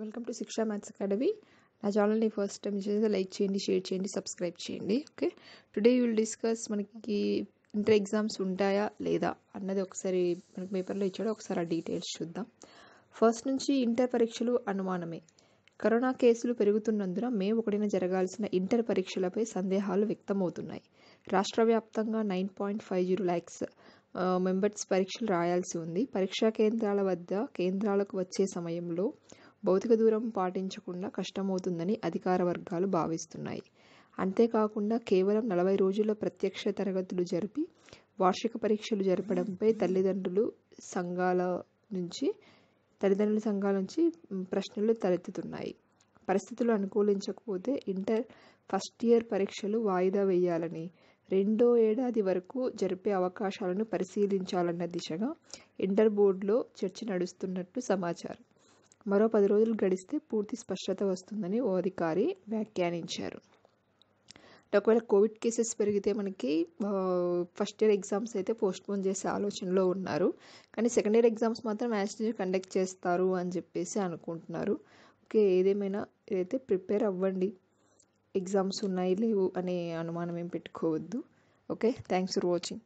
welcome to Shiksha maths academy నా ఛానల్ని first time చేసి లైక్ చేయండి షేర్ చేయండి సబ్స్క్రైబ్ చేయండి ఓకే టుడే విల్ డిస్కస్ మనకి ఇంటర్ ఎగ్జామ్స్ ఉంటాయా లేదా అన్నది ఒకసారి మనకి పేపర్లో ఇచ్చాడు ఒకసారి ఆ డీటెయిల్స్ చూద్దాం ఫస్ట్ నుంచి ఇంటర్ పరీక్షలు అనుమానమే కరోనా కేసులు పెరుగుతున్నందున మే ఒకటిన జరగాల్సిన ఇంటర్ పరీక్షలపై సందేహాలు వ్యక్తమవుతున్నాయి రాష్ట్ర వ్యాప్తంగా nine point five zero lakhs members పరీక్షలు రాయాల్సి ఉంది పరీక్షా కేంద్రాల వద్ద కేంద్రాలకు వచ్చే సమయంలో భౌతిక దూరం పాటించకుండా కష్టమవుతుందని అధికార వర్గాలు భావిస్తున్నాయి అంతేకాకుండా కేవలం నలభై రోజుల ప్రత్యక్ష తరగతులు జరిపి వార్షిక పరీక్షలు జరపడంపై తల్లిదండ్రులు సంఘాల నుంచి తల్లిదండ్రుల సంఘాల నుంచి ప్రశ్నలు తలెత్తుతున్నాయి పరిస్థితులు అనుకూలించకపోతే ఇంటర్ ఫస్ట్ ఇయర్ పరీక్షలు వాయిదా వేయాలని రెండో ఏడాది వరకు జరిపే అవకాశాలను పరిశీలించాలన్న దిశగా ఇంటర్ బోర్డులో చర్చ నడుస్తున్నట్టు సమాచారం మరో పది రోజులు గడిస్తే పూర్తి స్పష్టత వస్తుందని ఓ అధికారి వ్యాఖ్యానించారు ఒకవేళ కోవిడ్ కేసెస్ పెరిగితే మనకి ఫస్ట్ ఇయర్ ఎగ్జామ్స్ అయితే పోస్ట్పోన్ చేసే ఆలోచనలో ఉన్నారు కానీ సెకండ్ ఇయర్ ఎగ్జామ్స్ మాత్రం యాజ్ కండక్ట్ చేస్తారు అని చెప్పేసి అనుకుంటున్నారు ఓకే ఏదేమైనా ఏదైతే ప్రిపేర్ అవ్వండి ఎగ్జామ్స్ ఉన్నాయి లేవు అనే అనుమానం ఏం పెట్టుకోవద్దు ఓకే థ్యాంక్స్ ఫర్ వాచింగ్